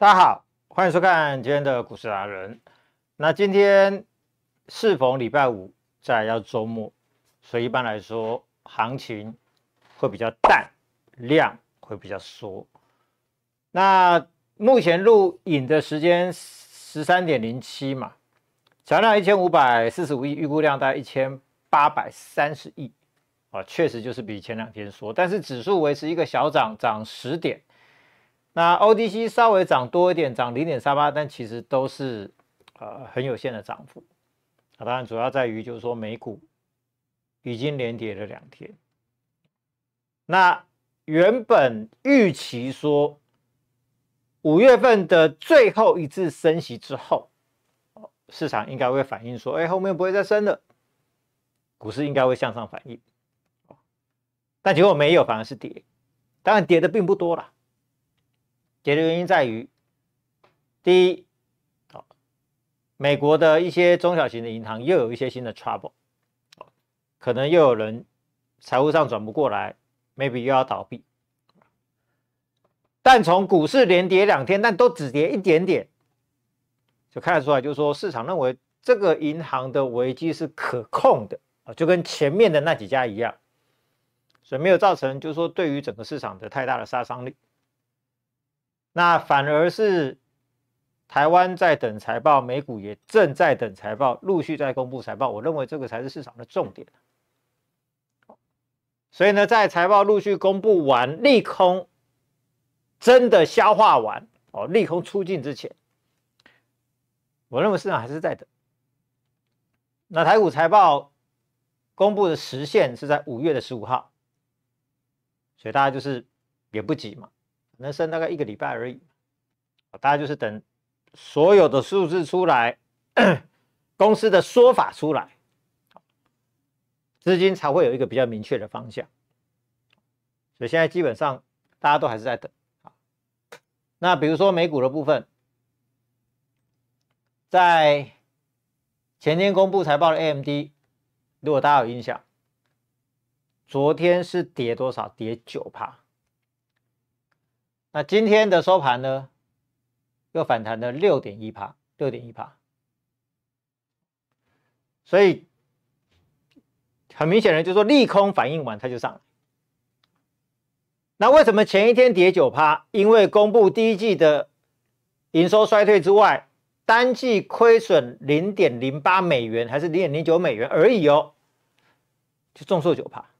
大家好，欢迎收看今天的股市达人。那今天是逢礼拜五，再要周末，所以一般来说，行情会比较淡，量会比较缩。那目前录影的时间十三点零七嘛，产量一千五百四十五亿，预估量大概一千八百三十亿啊，确实就是比前两天缩，但是指数维持一个小涨，涨十点。那 O D C 稍微涨多一点，涨零点三八，但其实都是呃很有限的涨幅啊。当然，主要在于就是说美股已经连跌了两天。那原本预期说五月份的最后一次升息之后，市场应该会反映说，哎，后面不会再升了，股市应该会向上反应但结果没有，反而是跌，当然跌的并不多了。跌的原因在于，第一，美国的一些中小型的银行又有一些新的 trouble，可能又有人财务上转不过来，maybe 又要倒闭。但从股市连跌两天，但都只跌一点点，就看得出来，就是说市场认为这个银行的危机是可控的啊，就跟前面的那几家一样，所以没有造成，就是说对于整个市场的太大的杀伤力。那反而是台湾在等财报，美股也正在等财报，陆续在公布财报。我认为这个才是市场的重点。所以呢，在财报陆续公布完，利空真的消化完，哦，利空出尽之前，我认为市场还是在等。那台股财报公布的时限是在五月的十五号，所以大家就是也不急嘛。能剩大概一个礼拜而已，大家就是等所有的数字出来，公司的说法出来，资金才会有一个比较明确的方向。所以现在基本上大家都还是在等。那比如说美股的部分，在前天公布财报的 AMD，如果大家有印象，昨天是跌多少？跌九趴。那今天的收盘呢，又反弹了六点一趴，六点一趴。所以很明显的就是说，利空反应完它就上。那为什么前一天跌九趴？因为公布第一季的营收衰退之外，单季亏损零点零八美元还是零点零九美元而已哦，就重挫九趴。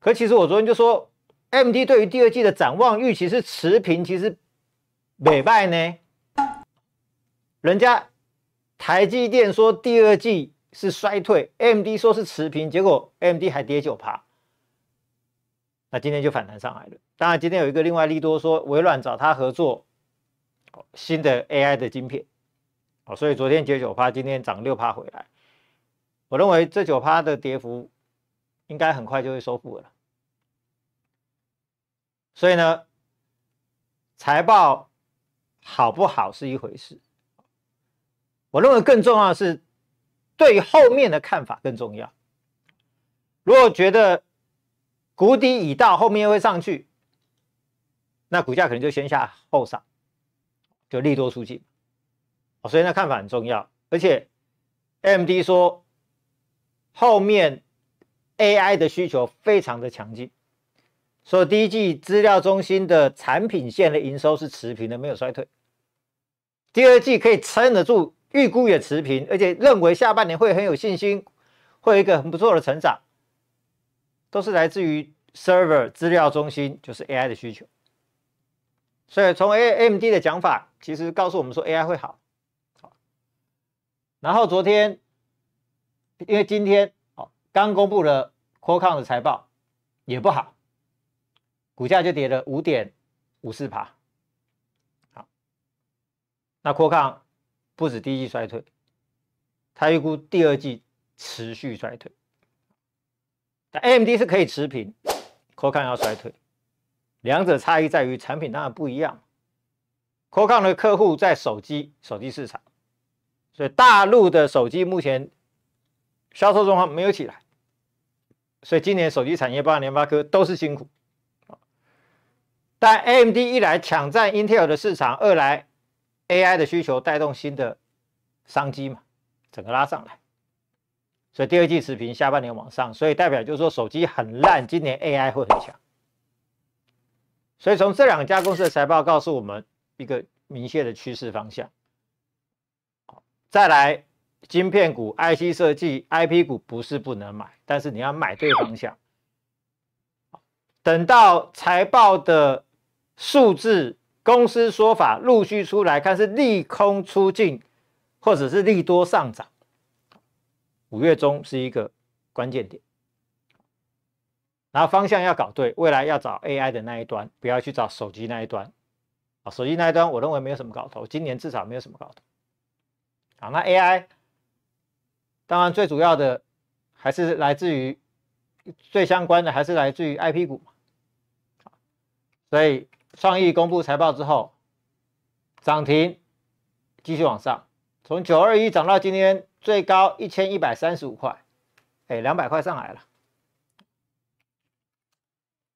可其实我昨天就说。MD 对于第二季的展望预期是持平，其实美败呢？人家台积电说第二季是衰退，MD 说是持平，结果 MD 还跌九趴，那今天就反弹上来了。当然，今天有一个另外利多，说微软找他合作新的 AI 的晶片，哦，所以昨天跌九趴，今天涨六趴回来。我认为这九趴的跌幅应该很快就会收复了。所以呢，财报好不好是一回事，我认为更重要的是对后面的看法更重要。如果觉得谷底已到，后面会上去，那股价可能就先下后上，就利多出尽。所以那看法很重要，而且 M D 说后面 A I 的需求非常的强劲。所以第一季资料中心的产品线的营收是持平的，没有衰退。第二季可以撑得住，预估也持平，而且认为下半年会很有信心，会有一个很不错的成长，都是来自于 server 资料中心，就是 AI 的需求。所以从 AMD 的讲法，其实告诉我们说 AI 会好。然后昨天因为今天哦刚公布了 c 科 m 的财报，也不好。股价就跌了五点五四趴，好，那扩 u c o 不止第一季衰退，它预估第二季持续衰退，但 AMD 是可以持平扩 u c o 要衰退，两者差异在于产品当然不一样扩 u c o 的客户在手机手机市场，所以大陆的手机目前销售状况没有起来，所以今年手机产业包括联发科都是辛苦。但 AMD 一来抢占 Intel 的市场，二来 AI 的需求带动新的商机嘛，整个拉上来，所以第二季持平，下半年往上，所以代表就是说手机很烂，今年 AI 会很强，所以从这两家公司的财报告诉我们一个明确的趋势方向。好，再来晶片股、IC 设计、IP 股不是不能买，但是你要买对方向。等到财报的。数字公司说法陆续出来，看是利空出尽，或者是利多上涨。五月中是一个关键点，然后方向要搞对，未来要找 AI 的那一端，不要去找手机那一端。啊，手机那一端我认为没有什么搞头，今年至少没有什么搞头。好，那 AI 当然最主要的还是来自于最相关的还是来自于 IP 股嘛。所以。创意公布财报之后，涨停，继续往上，从九二一涨到今天最高一千一百三十五块，哎，两百块上来了。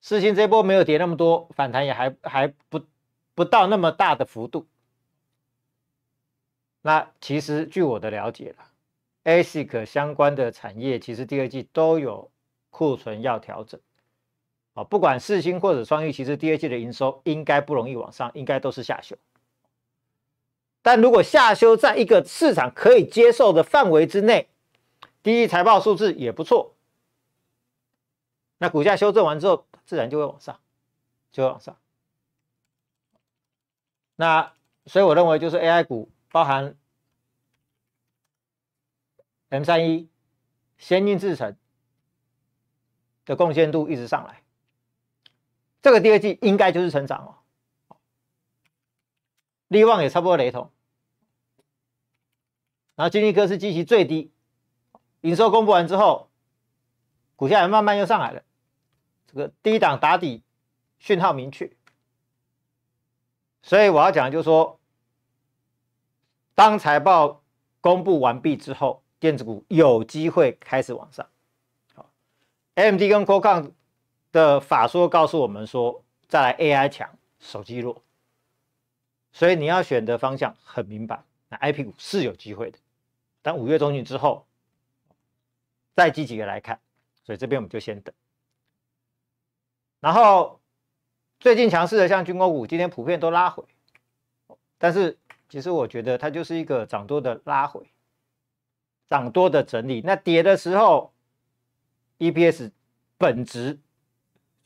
四星这波没有跌那么多，反弹也还还不不到那么大的幅度。那其实据我的了解了，ASIC 相关的产业其实第二季都有库存要调整。啊，不管四星或者双玉，其实第二季的营收应该不容易往上，应该都是下修。但如果下修在一个市场可以接受的范围之内，第一财报数字也不错，那股价修正完之后，自然就会往上，就会往上。那所以我认为就是 AI 股，包含 M 三一、先进制程的贡献度一直上来。这个第二季应该就是成长哦，利旺也差不多雷同，然后金立科是绩息最低，营收公布完之后，股价也慢慢又上来了，这个低档打底，讯号明确，所以我要讲就是说，当财报公布完毕之后，电子股有机会开始往上，好，M D 跟 Co 康。的法说告诉我们说，再来 AI 强，手机弱，所以你要选的方向很明白。那 IP 股是有机会的，但五月中旬之后再积极的来看，所以这边我们就先等。然后最近强势的像军工股，今天普遍都拉回，但是其实我觉得它就是一个涨多的拉回，涨多的整理。那跌的时候，EPS 本值。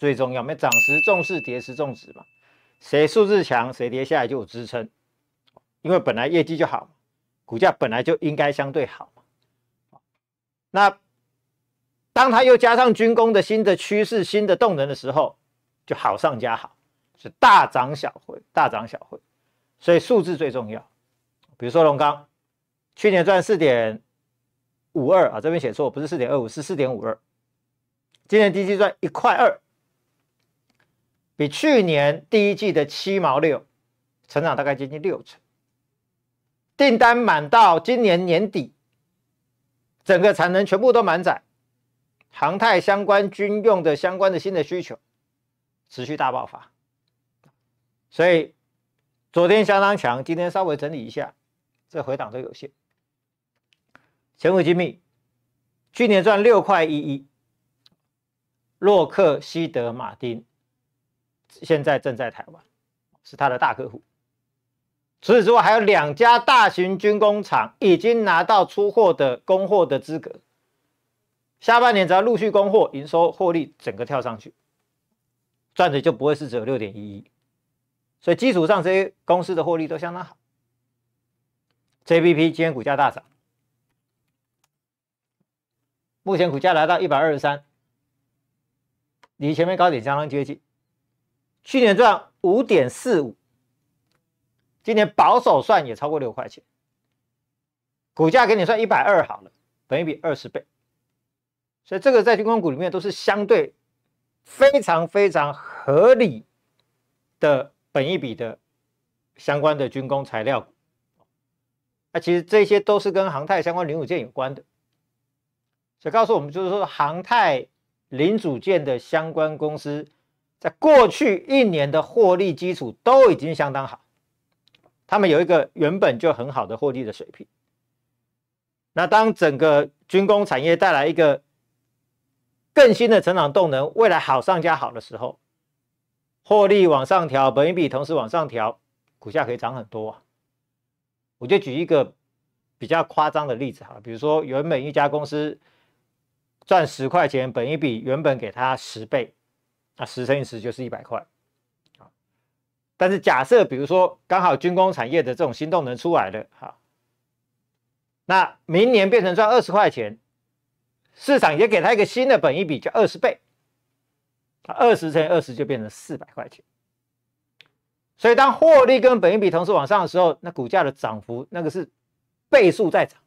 最重要，没涨时重视跌时重视嘛？谁素质强，谁跌下来就有支撑。因为本来业绩就好，股价本来就应该相对好嘛。那当它又加上军工的新的趋势、新的动能的时候，就好上加好，是大涨小回，大涨小回。所以数字最重要。比如说龙刚去年赚四点五二啊，这边写错，不是四点二五，是四点五二。今年低息赚一块二。比去年第一季的七毛六，成长大概接近六成。订单满到今年年底，整个产能全部都满载。航太相关军用的相关的新的需求，持续大爆发。所以昨天相当强，今天稍微整理一下，这回档都有限。前五精密去年赚六块一一，洛克希德马丁。现在正在台湾，是他的大客户。除此之外，还有两家大型军工厂已经拿到出货的供货的资格。下半年只要陆续供货，营收获利整个跳上去，赚的就不会是只有六点一亿。所以基础上，这些公司的获利都相当好。j b p 今天股价大涨，目前股价来到一百二十三，离前面高点相当接近。去年赚五点四五，今年保守算也超过六块钱，股价给你算一百二好了，本一比二十倍，所以这个在军工股里面都是相对非常非常合理的本一比的相关的军工材料，那其实这些都是跟航太相关零组件有关的，所以告诉我们就是说航太零组件的相关公司。在过去一年的获利基础都已经相当好，他们有一个原本就很好的获利的水平。那当整个军工产业带来一个更新的成长动能，未来好上加好的时候，获利往上调，本一比同时往上调，股价可以涨很多啊。我就举一个比较夸张的例子哈，比如说原本一家公司赚十块钱，本一比原本给他十倍。那十乘以十就是一百块，啊，但是假设比如说刚好军工产业的这种新动能出来了，哈，那明年变成赚二十块钱，市场也给它一个新的本一比叫二十倍，啊，二十乘以二十就变成四百块钱。所以当获利跟本一比同时往上的时候，那股价的涨幅那个是倍数在涨，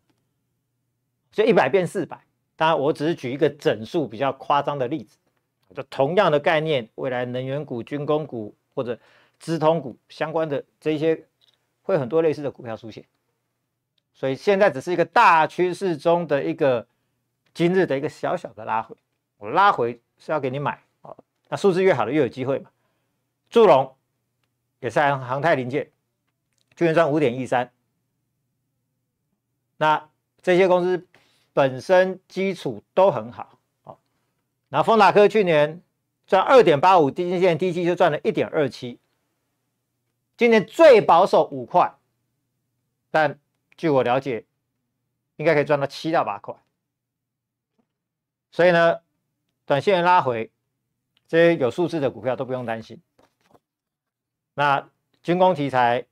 所以一百变四百。当然我只是举一个整数比较夸张的例子。同样的概念，未来能源股、军工股或者资通股相关的这些，会很多类似的股票出现。所以现在只是一个大趋势中的一个今日的一个小小的拉回。我拉回是要给你买哦，那数字越好的越有机会嘛。祝融，也是航航泰零件，去年涨五点一三。那这些公司本身基础都很好。那丰达科去年赚二点八五，低金线低基就赚了一点二七，今年最保守五块，但据我了解，应该可以赚到七到八块。所以呢，短线拉回，这些有数字的股票都不用担心。那军工题材，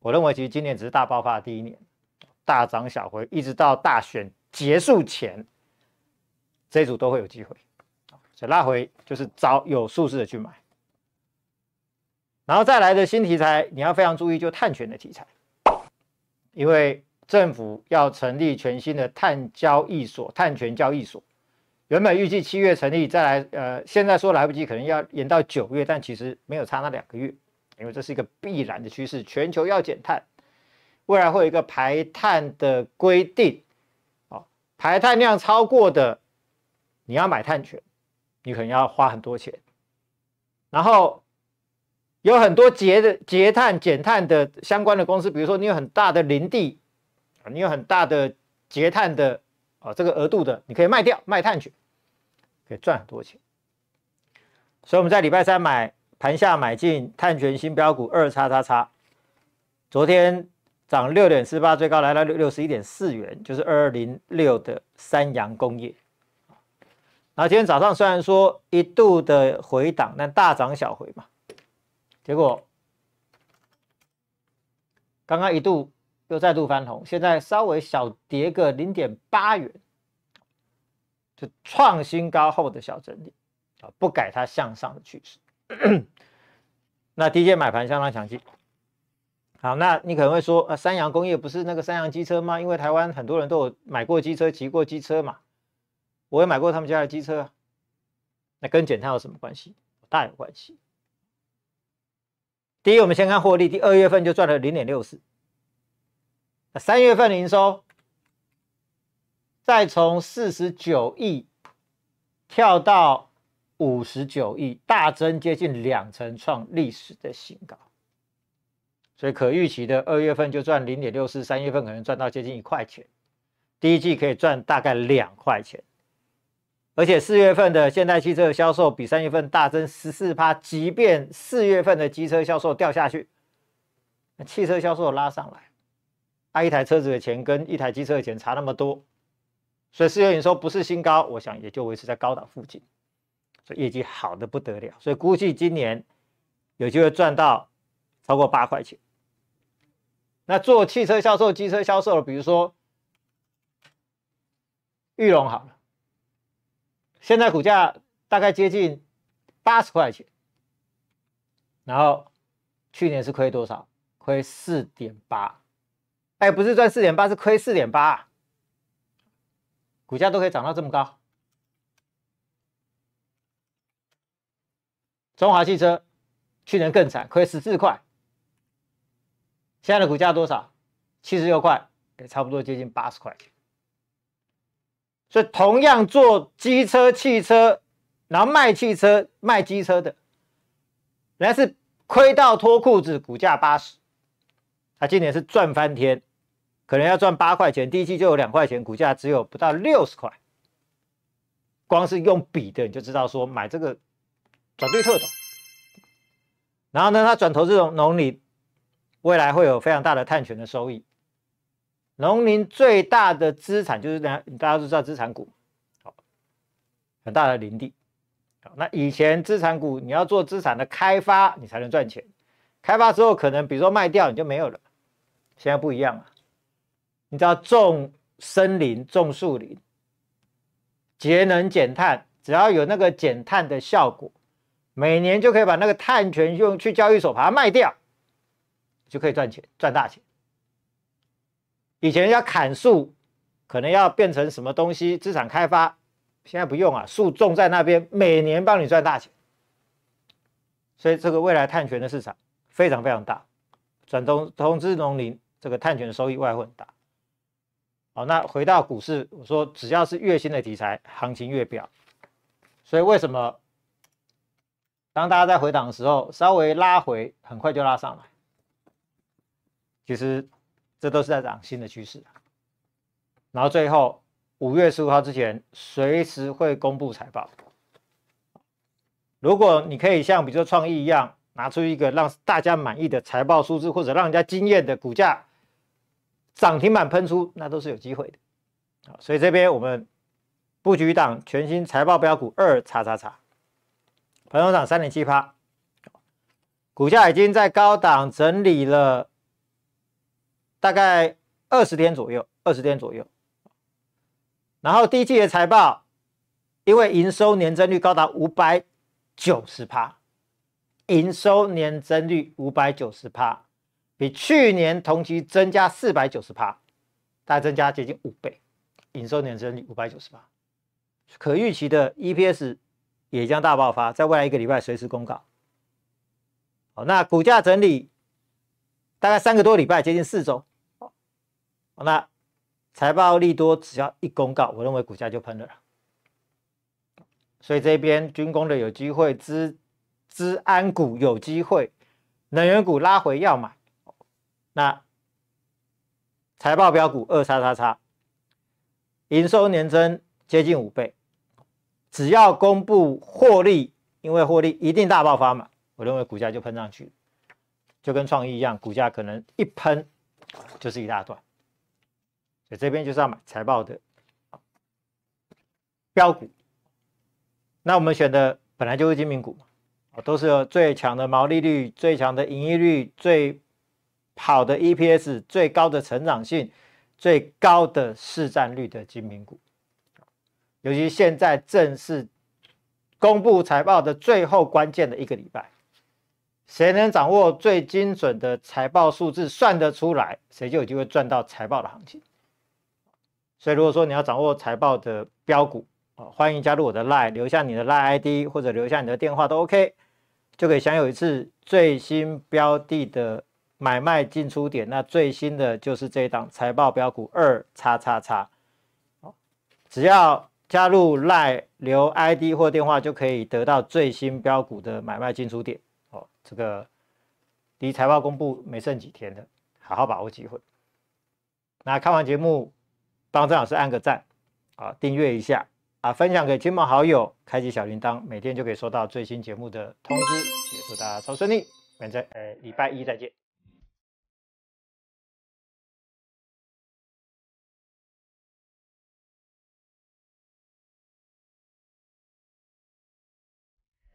我认为其实今年只是大爆发的第一年，大涨小回，一直到大选结束前。这组都会有机会，所以拉回就是找有素质的去买，然后再来的新题材你要非常注意，就碳权的题材，因为政府要成立全新的碳交易所、碳权交易所，原本预计七月成立，再来呃，现在说来不及，可能要延到九月，但其实没有差那两个月，因为这是一个必然的趋势，全球要减碳，未来会有一个排碳的规定，哦，排碳量超过的。你要买碳权，你可能要花很多钱。然后有很多节的节碳、减碳的相关的公司，比如说你有很大的林地你有很大的节碳的啊这个额度的，你可以卖掉卖碳权，可以赚很多钱。所以我们在礼拜三买盘下买进碳权新标股二叉叉叉，昨天涨六点四八，最高来到六六十一点四元，就是二二零六的三洋工业。那今天早上虽然说一度的回档，但大涨小回嘛，结果刚刚一度又再度翻红，现在稍微小跌个零点八元，就创新高后的小整理啊，不改它向上的趋势。那低阶买盘相当强劲。好，那你可能会说，啊，三洋工业不是那个三洋机车吗？因为台湾很多人都有买过机车，骑过机车嘛。我也买过他们家的机车，那跟减碳有什么关系？大有关系。第一，我们先看获利，第二月份就赚了零点六四。那三月份营收再从四十九亿跳到五十九亿，大增接近两成，创历史的新高。所以可预期的二月份就赚零点六四，三月份可能赚到接近一块钱，第一季可以赚大概两块钱。而且四月份的现代汽车销售比三月份大增十四趴，即便四月份的机车销售掉下去，汽车销售拉上来，他一台车子的钱跟一台机车的钱差那么多，所以四月你说不是新高，我想也就维持在高档附近，所以业绩好的不得了，所以估计今年有机会赚到超过八块钱。那做汽车销售、机车销售，比如说玉龙好了。现在股价大概接近八十块钱，然后去年是亏多少？亏四点八，哎，不是赚四点八，是亏四点八。股价都可以涨到这么高。中华汽车去年更惨，亏十四块，现在的股价多少？七十六块，也差不多接近八十块。所以，同样做机车、汽车，然后卖汽车、卖机车的，人来是亏到脱裤子，股价八十。他今年是赚翻天，可能要赚八块钱，第一期就有两块钱，股价只有不到六十块。光是用笔的，你就知道说买这个转对特种。然后呢，他转投这种农林，未来会有非常大的碳权的收益。农林最大的资产就是家大家都知道资产股，好，很大的林地，好，那以前资产股你要做资产的开发，你才能赚钱。开发之后可能比如说卖掉你就没有了，现在不一样了。你知道种森林、种树林，节能减碳，只要有那个减碳的效果，每年就可以把那个碳权用去交易所把它卖掉，就可以赚钱，赚大钱。以前要砍树，可能要变成什么东西资产开发，现在不用啊，树种在那边，每年帮你赚大钱。所以这个未来碳权的市场非常非常大，转投投资、农林这个碳权收益外来很大。好，那回到股市，我说只要是越新的题材，行情越表。所以为什么当大家在回档的时候，稍微拉回，很快就拉上来，其实这都是在涨新的趋势，然后最后五月十五号之前随时会公布财报。如果你可以像比如说创意一样拿出一个让大家满意的财报数字，或者让人家惊艳的股价涨停板喷出，那都是有机会的。所以这边我们布局档全新财报标股二叉叉叉，盘中涨三点七趴，股价已经在高档整理了。大概二十天左右，二十天左右。然后第一季的财报，因为营收年增率高达五百九十帕，营收年增率五百九十帕，比去年同期增加四百九十帕，大概增加接近五倍。营收年增率五百九十帕，可预期的 EPS 也将大爆发，在未来一个礼拜随时公告。好，那股价整理大概三个多礼拜，接近四周。那财报利多，只要一公告，我认为股价就喷了。所以这边军工的有机会，资资安股有机会，能源股拉回要买。那财报标股二叉叉叉，营收年增接近五倍，只要公布获利，因为获利一定大爆发嘛，我认为股价就喷上去，就跟创意一样，股价可能一喷就是一大段。这边就是要买财报的标股，那我们选的本来就是精明股，都是有最强的毛利率、最强的盈利率、最好的 EPS、最高的成长性、最高的市占率的精明股。尤其现在正是公布财报的最后关键的一个礼拜，谁能掌握最精准的财报数字，算得出来，谁就有机会赚到财报的行情。所以，如果说你要掌握财报的标股啊，欢迎加入我的 Line，留下你的 l ID e i 或者留下你的电话都 OK，就可以享有一次最新标的的买卖进出点。那最新的就是这一档财报标股二叉叉叉。只要加入 Line 留 ID 或电话，就可以得到最新标股的买卖进出点。哦，这个离财报公布没剩几天了，好好把握机会。那看完节目。帮郑老师按个赞，啊，订阅一下，啊，分享给亲朋好友，开启小铃铛，每天就可以收到最新节目的通知。也祝大家超顺利，反正呃，礼拜一再见。